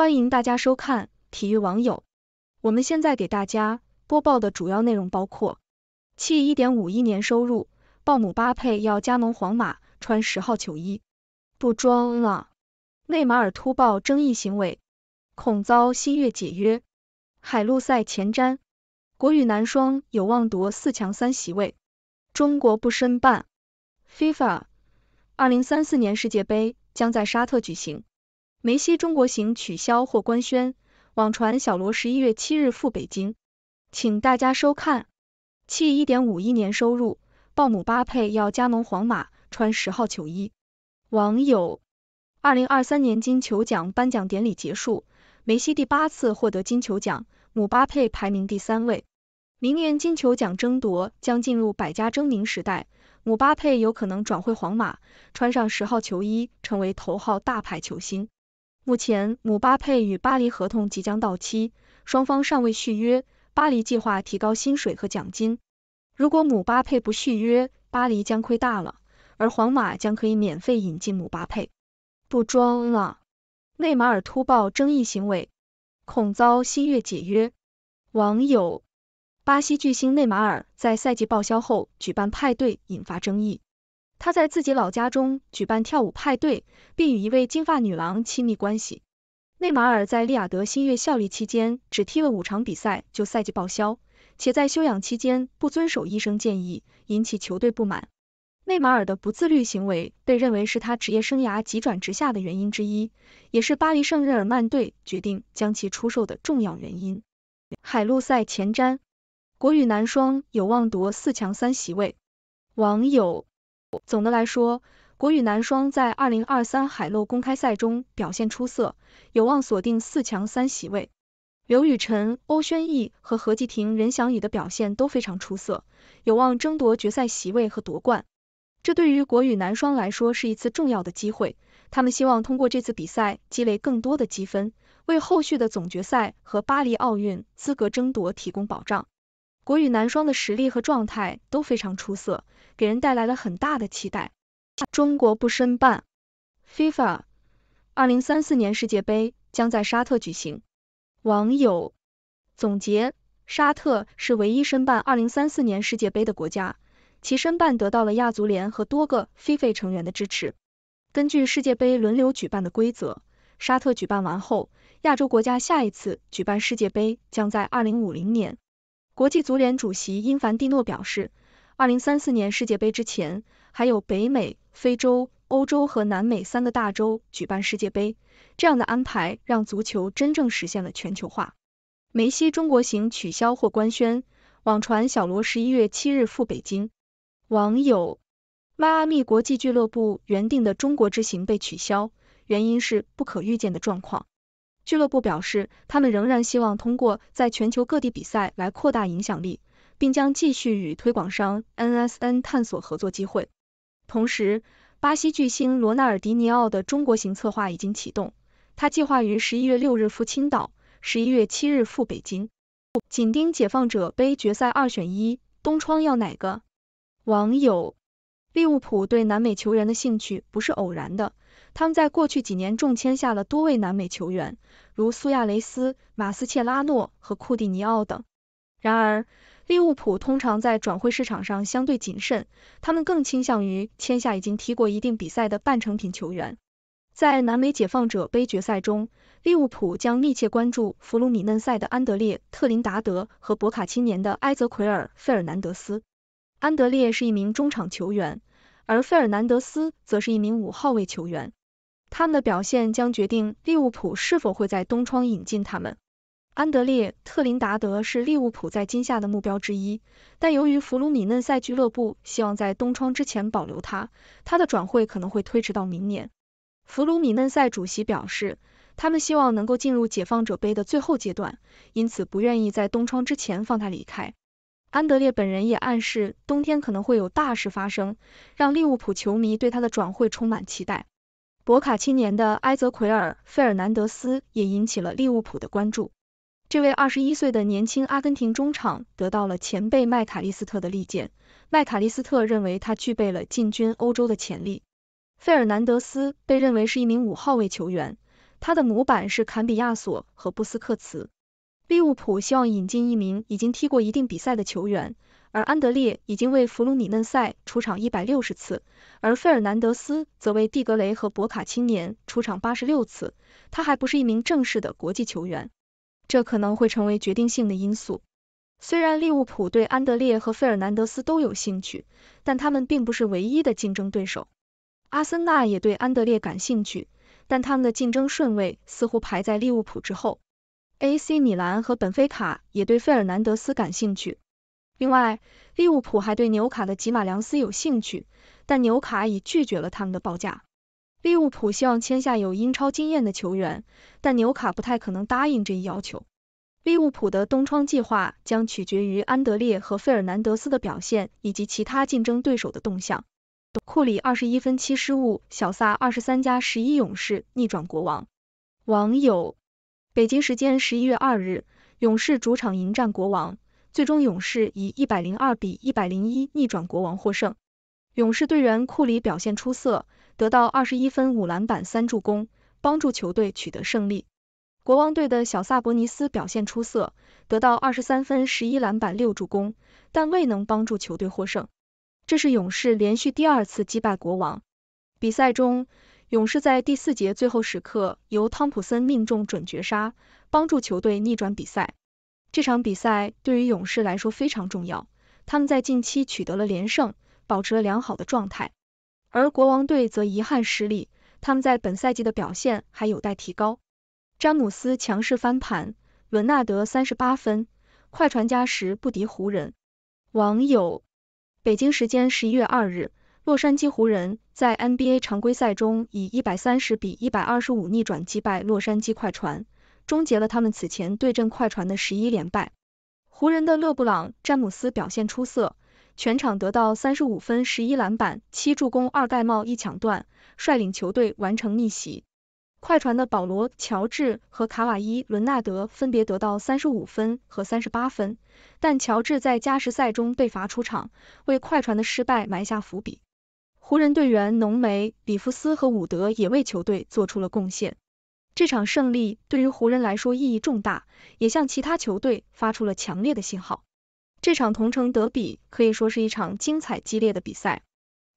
欢迎大家收看体育网友。我们现在给大家播报的主要内容包括：弃1.5亿年收入，鲍姆巴佩要加盟皇马，穿十号球衣；不装了，内马尔突爆争议行为，恐遭新月解约；海陆赛前瞻，国羽男双有望夺四强三席位；中国不申办 FIFA 二零三四年世界杯将在沙特举行。梅西中国行取消或官宣，网传小罗十一月七日赴北京，请大家收看。弃一点五亿年收入，鲍姆巴佩要加盟皇马，穿十号球衣。网友：二零二三年金球奖颁奖典礼结束，梅西第八次获得金球奖，姆巴佩排名第三位。明年金球奖争夺将进入百家争鸣时代，姆巴佩有可能转会皇马，穿上十号球衣，成为头号大牌球星。目前，姆巴佩与巴黎合同即将到期，双方尚未续约。巴黎计划提高薪水和奖金。如果姆巴佩不续约，巴黎将亏大了，而皇马将可以免费引进姆巴佩。不装了，内马尔突爆争议行为，恐遭新月解约。网友：巴西巨星内马尔在赛季报销后举办派对，引发争议。他在自己老家中举办跳舞派对，并与一位金发女郎亲密关系。内马尔在利雅得新月效力期间，只踢了五场比赛就赛季报销，且在休养期间不遵守医生建议，引起球队不满。内马尔的不自律行为被认为是他职业生涯急转直下的原因之一，也是巴黎圣日耳曼队决定将其出售的重要原因。海陆赛前瞻，国羽男双有望夺四强三席位。网友。总的来说，国羽男双在二零二三海陆公开赛中表现出色，有望锁定四强三席位。刘雨辰、欧轩逸和何继婷、任翔宇的表现都非常出色，有望争夺决赛席位和夺冠。这对于国羽男双来说是一次重要的机会，他们希望通过这次比赛积累更多的积分，为后续的总决赛和巴黎奥运资格争夺提供保障。国羽男双的实力和状态都非常出色。给人带来了很大的期待。中国不申办 FIFA 二零三四年世界杯将在沙特举行。网友总结：沙特是唯一申办二零三四年世界杯的国家，其申办得到了亚足联和多个 FIFA 成员的支持。根据世界杯轮流举办的规则，沙特举办完后，亚洲国家下一次举办世界杯将在二零五零年。国际足联主席因凡蒂诺表示。二零三四年世界杯之前，还有北美、非洲、欧洲和南美三个大洲举办世界杯，这样的安排让足球真正实现了全球化。梅西中国行取消或官宣，网传小罗十一月七日赴北京。网友：迈阿密国际俱乐部原定的中国之行被取消，原因是不可预见的状况。俱乐部表示，他们仍然希望通过在全球各地比赛来扩大影响力。并将继续与推广商 N S N 探索合作机会。同时，巴西巨星罗纳尔迪尼奥的中国行策划已经启动，他计划于十一月六日赴青岛，十一月七日赴北京。紧盯解放者杯决赛二选一，东窗要哪个？网友：利物浦对南美球员的兴趣不是偶然的，他们在过去几年中签下了多位南美球员，如苏亚雷斯、马斯切拉诺和库蒂尼奥等。然而。利物浦通常在转会市场上相对谨慎，他们更倾向于签下已经踢过一定比赛的半成品球员。在南美解放者杯决赛中，利物浦将密切关注弗鲁米嫩赛的安德烈特林达德和博卡青年的埃泽奎尔费尔南德斯。安德烈是一名中场球员，而费尔南德斯则是一名五号位球员。他们的表现将决定利物浦是否会在冬窗引进他们。安德烈特林达德是利物浦在今夏的目标之一，但由于弗鲁米嫩塞俱乐部希望在冬窗之前保留他，他的转会可能会推迟到明年。弗鲁米嫩塞主席表示，他们希望能够进入解放者杯的最后阶段，因此不愿意在冬窗之前放他离开。安德烈本人也暗示，冬天可能会有大事发生，让利物浦球迷对他的转会充满期待。博卡青年的埃泽奎尔·费尔南德斯也引起了利物浦的关注。这位二十一岁的年轻阿根廷中场得到了前辈麦卡利斯特的力荐。麦卡利斯特认为他具备了进军欧洲的潜力。费尔南德斯被认为是一名五号位球员，他的模板是坎比亚索和布斯克茨。利物浦希望引进一名已经踢过一定比赛的球员，而安德烈已经为弗鲁米嫩赛出场一百六十次，而费尔南德斯则为蒂格雷和博卡青年出场八十六次。他还不是一名正式的国际球员。这可能会成为决定性的因素。虽然利物浦对安德烈和费尔南德斯都有兴趣，但他们并不是唯一的竞争对手。阿森纳也对安德烈感兴趣，但他们的竞争顺位似乎排在利物浦之后。AC 米兰和本菲卡也对费尔南德斯感兴趣。另外，利物浦还对纽卡的吉马良斯有兴趣，但纽卡已拒绝了他们的报价。利物浦希望签下有英超经验的球员，但纽卡不太可能答应这一要求。利物浦的冬窗计划将取决于安德烈和费尔南德斯的表现以及其他竞争对手的动向。库里二十一分七失误，小萨二十三加十一，勇士逆转国王。网友：北京时间十一月二日，勇士主场迎战国王，最终勇士以一百零二比一百零一逆转国王获胜。勇士队员库里表现出色。得到二十一分、五篮板、三助攻，帮助球队取得胜利。国王队的小萨博尼斯表现出色，得到二十三分、十一篮板、六助攻，但未能帮助球队获胜。这是勇士连续第二次击败国王。比赛中，勇士在第四节最后时刻由汤普森命中准绝杀，帮助球队逆转比赛。这场比赛对于勇士来说非常重要，他们在近期取得了连胜，保持了良好的状态。而国王队则遗憾失利，他们在本赛季的表现还有待提高。詹姆斯强势翻盘，伦纳德三十八分，快船加时不敌湖人。网友：北京时间十一月二日，洛杉矶湖人，在 NBA 常规赛中以一百三十比一百二十五逆转击败洛杉矶快船，终结了他们此前对阵快船的十一连败。湖人的勒布朗詹姆斯表现出色。全场得到三十五分、十一篮板、七助攻、二盖帽、一抢断，率领球队完成逆袭。快船的保罗、乔治和卡瓦伊·伦纳德分别得到三十五分和三十八分，但乔治在加时赛中被罚出场，为快船的失败埋下伏笔。湖人队员浓眉、里夫斯和伍德也为球队做出了贡献。这场胜利对于湖人来说意义重大，也向其他球队发出了强烈的信号。这场同城德比可以说是一场精彩激烈的比赛。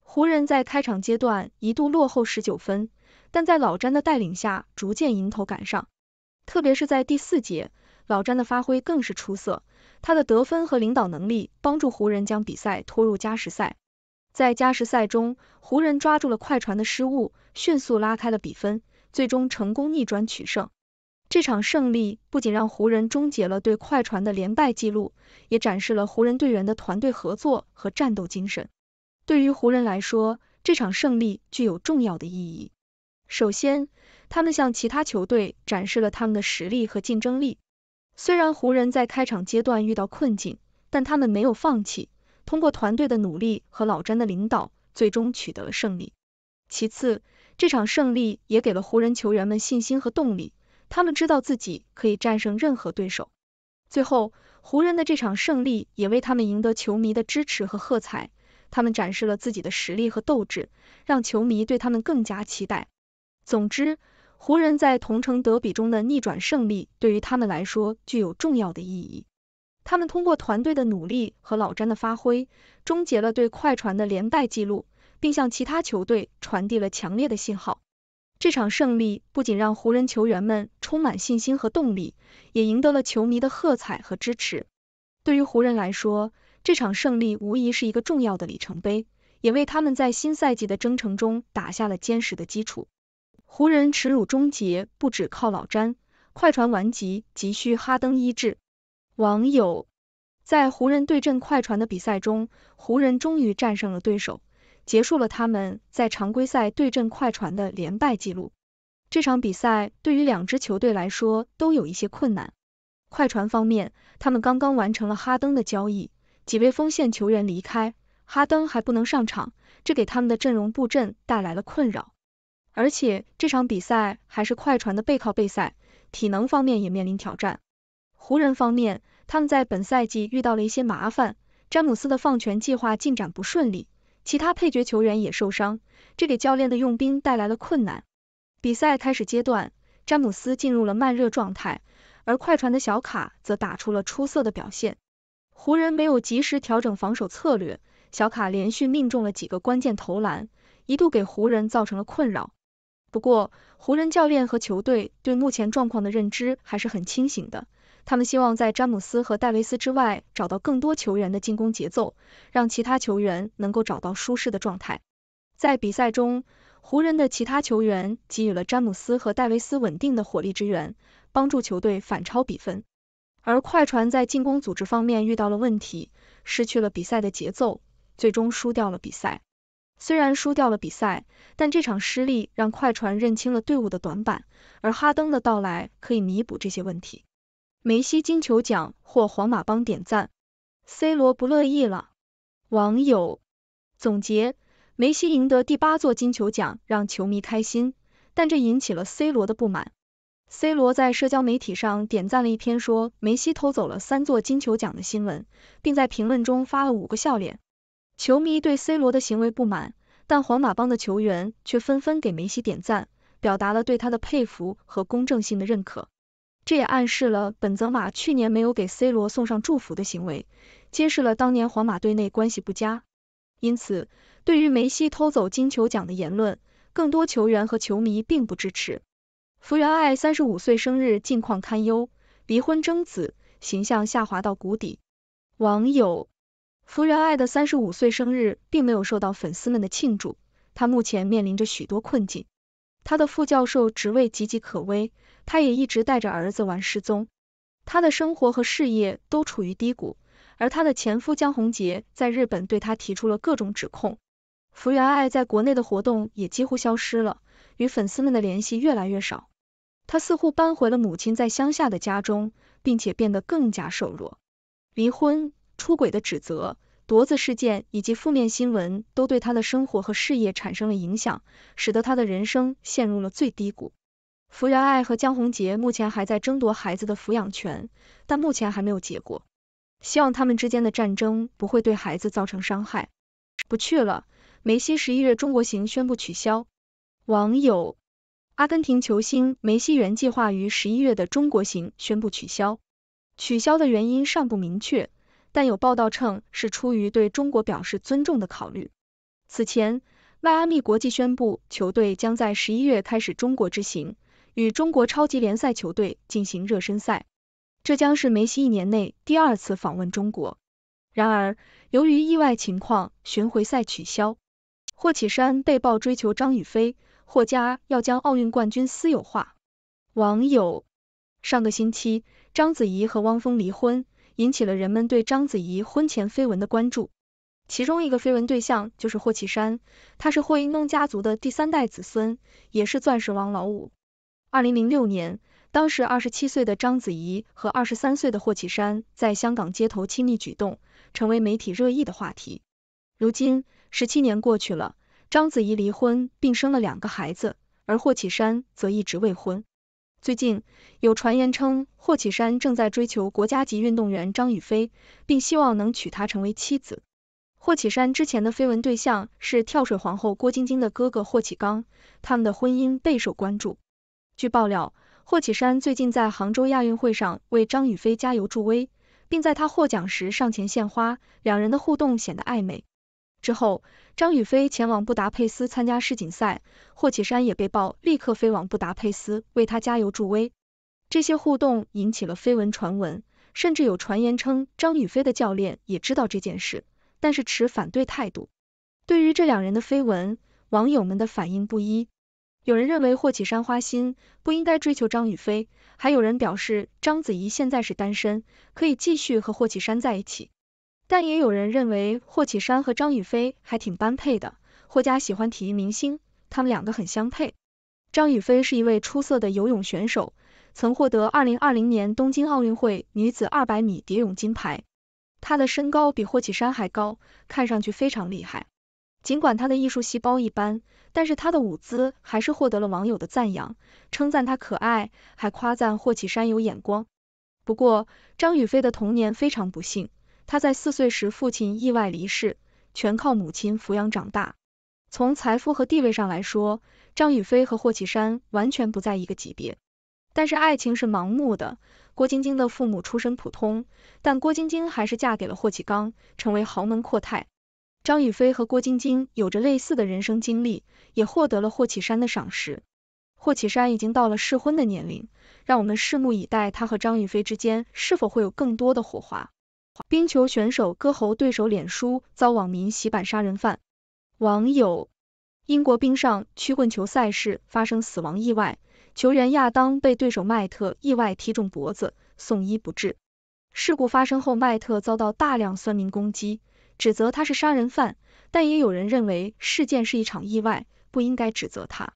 湖人在开场阶段一度落后十九分，但在老詹的带领下逐渐迎头赶上。特别是在第四节，老詹的发挥更是出色，他的得分和领导能力帮助湖人将比赛拖入加时赛。在加时赛中，湖人抓住了快船的失误，迅速拉开了比分，最终成功逆转取胜。这场胜利不仅让湖人终结了对快船的连败记录，也展示了湖人队员的团队合作和战斗精神。对于湖人来说，这场胜利具有重要的意义。首先，他们向其他球队展示了他们的实力和竞争力。虽然湖人在开场阶段遇到困境，但他们没有放弃，通过团队的努力和老詹的领导，最终取得了胜利。其次，这场胜利也给了湖人球员们信心和动力。他们知道自己可以战胜任何对手。最后，湖人的这场胜利也为他们赢得球迷的支持和喝彩。他们展示了自己的实力和斗志，让球迷对他们更加期待。总之，湖人在同城德比中的逆转胜利对于他们来说具有重要的意义。他们通过团队的努力和老詹的发挥，终结了对快船的连败记录，并向其他球队传递了强烈的信号。这场胜利不仅让湖人球员们充满信心和动力，也赢得了球迷的喝彩和支持。对于湖人来说，这场胜利无疑是一个重要的里程碑，也为他们在新赛季的征程中打下了坚实的基础。湖人耻辱终结，不止靠老詹，快船顽疾急需哈登医治。网友在湖人对阵快船的比赛中，湖人终于战胜了对手。结束了他们在常规赛对阵快船的连败记录。这场比赛对于两支球队来说都有一些困难。快船方面，他们刚刚完成了哈登的交易，几位锋线球员离开，哈登还不能上场，这给他们的阵容布阵带来了困扰。而且这场比赛还是快船的背靠背赛，体能方面也面临挑战。湖人方面，他们在本赛季遇到了一些麻烦，詹姆斯的放权计划进展不顺利。其他配角球员也受伤，这给教练的用兵带来了困难。比赛开始阶段，詹姆斯进入了慢热状态，而快船的小卡则打出了出色的表现。湖人没有及时调整防守策略，小卡连续命中了几个关键投篮，一度给湖人造成了困扰。不过，湖人教练和球队对目前状况的认知还是很清醒的。他们希望在詹姆斯和戴维斯之外找到更多球员的进攻节奏，让其他球员能够找到舒适的状态。在比赛中，湖人的其他球员给予了詹姆斯和戴维斯稳定的火力支援，帮助球队反超比分。而快船在进攻组织方面遇到了问题，失去了比赛的节奏，最终输掉了比赛。虽然输掉了比赛，但这场失利让快船认清了队伍的短板，而哈登的到来可以弥补这些问题。梅西金球奖获皇马帮点赞，C 罗不乐意了。网友总结：梅西赢得第八座金球奖让球迷开心，但这引起了 C 罗的不满。C 罗在社交媒体上点赞了一篇说梅西偷走了三座金球奖的新闻，并在评论中发了五个笑脸。球迷对 C 罗的行为不满，但皇马帮的球员却纷纷给梅西点赞，表达了对他的佩服和公正性的认可。这也暗示了本泽马去年没有给 C 罗送上祝福的行为，揭示了当年皇马队内关系不佳。因此，对于梅西偷走金球奖的言论，更多球员和球迷并不支持。福原爱三十五岁生日近况堪忧，离婚争子，形象下滑到谷底。网友：福原爱的三十五岁生日并没有受到粉丝们的庆祝，她目前面临着许多困境。他的副教授职位岌岌可危，他也一直带着儿子玩失踪，他的生活和事业都处于低谷，而他的前夫江宏杰在日本对他提出了各种指控。福原爱在国内的活动也几乎消失了，与粉丝们的联系越来越少，她似乎搬回了母亲在乡下的家中，并且变得更加瘦弱。离婚、出轨的指责。夺子事件以及负面新闻都对他的生活和事业产生了影响，使得他的人生陷入了最低谷。福原爱和江宏杰目前还在争夺孩子的抚养权，但目前还没有结果。希望他们之间的战争不会对孩子造成伤害。不去了，梅西十一月中国行宣布取消。网友：阿根廷球星梅西原计划于十一月的中国行宣布取消，取消的原因尚不明确。但有报道称是出于对中国表示尊重的考虑。此前，迈阿密国际宣布球队将在十一月开始中国之行，与中国超级联赛球队进行热身赛。这将是梅西一年内第二次访问中国。然而，由于意外情况，巡回赛取消。霍启山被曝追求张雨霏，霍家要将奥运冠军私有化。网友：上个星期，章子怡和汪峰离婚。引起了人们对章子怡婚前绯闻的关注，其中一个绯闻对象就是霍启山，他是霍英东家族的第三代子孙，也是钻石王老五。二零零六年，当时二十七岁的章子怡和二十三岁的霍启山在香港街头亲密举动，成为媒体热议的话题。如今，十七年过去了，章子怡离婚并生了两个孩子，而霍启山则一直未婚。最近有传言称，霍启山正在追求国家级运动员张雨霏，并希望能娶她成为妻子。霍启山之前的绯闻对象是跳水皇后郭晶晶的哥哥霍启刚，他们的婚姻备受关注。据爆料，霍启山最近在杭州亚运会上为张雨霏加油助威，并在她获奖时上前献花，两人的互动显得暧昧。之后，张雨霏前往布达佩斯参加世锦赛，霍启山也被曝立刻飞往布达佩斯为他加油助威。这些互动引起了绯闻传闻，甚至有传言称张雨霏的教练也知道这件事，但是持反对态度。对于这两人的绯闻，网友们的反应不一，有人认为霍启山花心，不应该追求张雨霏，还有人表示章子怡现在是单身，可以继续和霍启山在一起。但也有人认为霍启山和张雨霏还挺般配的。霍家喜欢体育明星，他们两个很相配。张雨霏是一位出色的游泳选手，曾获得二零二零年东京奥运会女子二百米蝶泳金牌。她的身高比霍启山还高，看上去非常厉害。尽管她的艺术细胞一般，但是她的舞姿还是获得了网友的赞扬，称赞她可爱，还夸赞霍启山有眼光。不过，张雨霏的童年非常不幸。他在四岁时，父亲意外离世，全靠母亲抚养长大。从财富和地位上来说，张雨霏和霍启山完全不在一个级别。但是爱情是盲目的，郭晶晶的父母出身普通，但郭晶晶还是嫁给了霍启刚，成为豪门阔太。张雨霏和郭晶晶有着类似的人生经历，也获得了霍启山的赏识。霍启山已经到了适婚的年龄，让我们拭目以待他和张雨霏之间是否会有更多的火花。冰球选手割喉对手脸书遭网民洗版杀人犯。网友：英国冰上曲棍球赛事发生死亡意外，球员亚当被对手麦特意外踢中脖子，送医不治。事故发生后，麦特遭到大量酸民攻击，指责他是杀人犯，但也有人认为事件是一场意外，不应该指责他。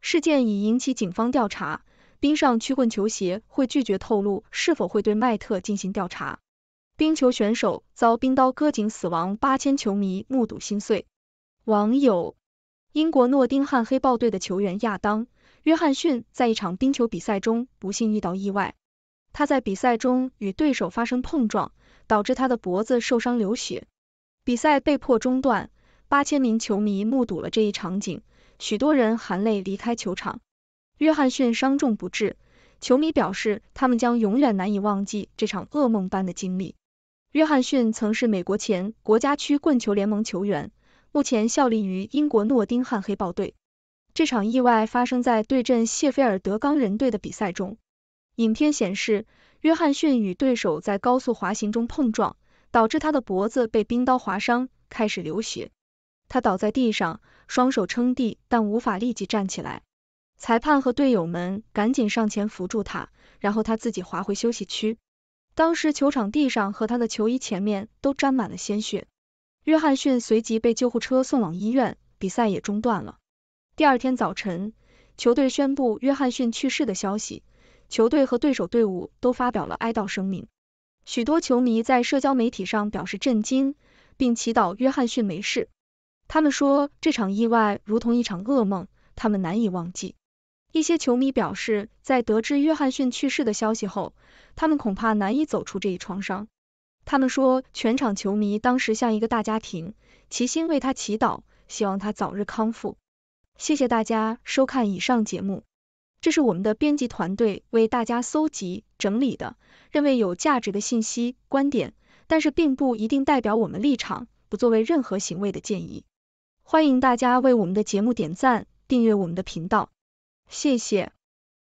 事件已引起警方调查，冰上曲棍球协会拒绝透露是否会对麦特进行调查。冰球选手遭冰刀割颈死亡，八千球迷目睹心碎。网友：英国诺丁汉黑豹队的球员亚当·约翰逊在一场冰球比赛中不幸遇到意外，他在比赛中与对手发生碰撞，导致他的脖子受伤流血，比赛被迫中断。八千名球迷目睹了这一场景，许多人含泪离开球场。约翰逊伤重不治，球迷表示他们将永远难以忘记这场噩梦般的经历。约翰逊曾是美国前国家区棍球联盟球员，目前效力于英国诺丁汉黑豹队。这场意外发生在对阵谢菲尔德钢人队的比赛中。影片显示，约翰逊与对手在高速滑行中碰撞，导致他的脖子被冰刀划伤，开始流血。他倒在地上，双手撑地，但无法立即站起来。裁判和队友们赶紧上前扶住他，然后他自己滑回休息区。当时球场地上和他的球衣前面都沾满了鲜血，约翰逊随即被救护车送往医院，比赛也中断了。第二天早晨，球队宣布约翰逊去世的消息，球队和对手队伍都发表了哀悼声明。许多球迷在社交媒体上表示震惊，并祈祷约翰逊没事。他们说这场意外如同一场噩梦，他们难以忘记。一些球迷表示，在得知约翰逊去世的消息后，他们恐怕难以走出这一创伤。他们说，全场球迷当时像一个大家庭，齐心为他祈祷，希望他早日康复。谢谢大家收看以上节目，这是我们的编辑团队为大家搜集整理的，认为有价值的信息、观点，但是并不一定代表我们立场，不作为任何行为的建议。欢迎大家为我们的节目点赞、订阅我们的频道。谢谢。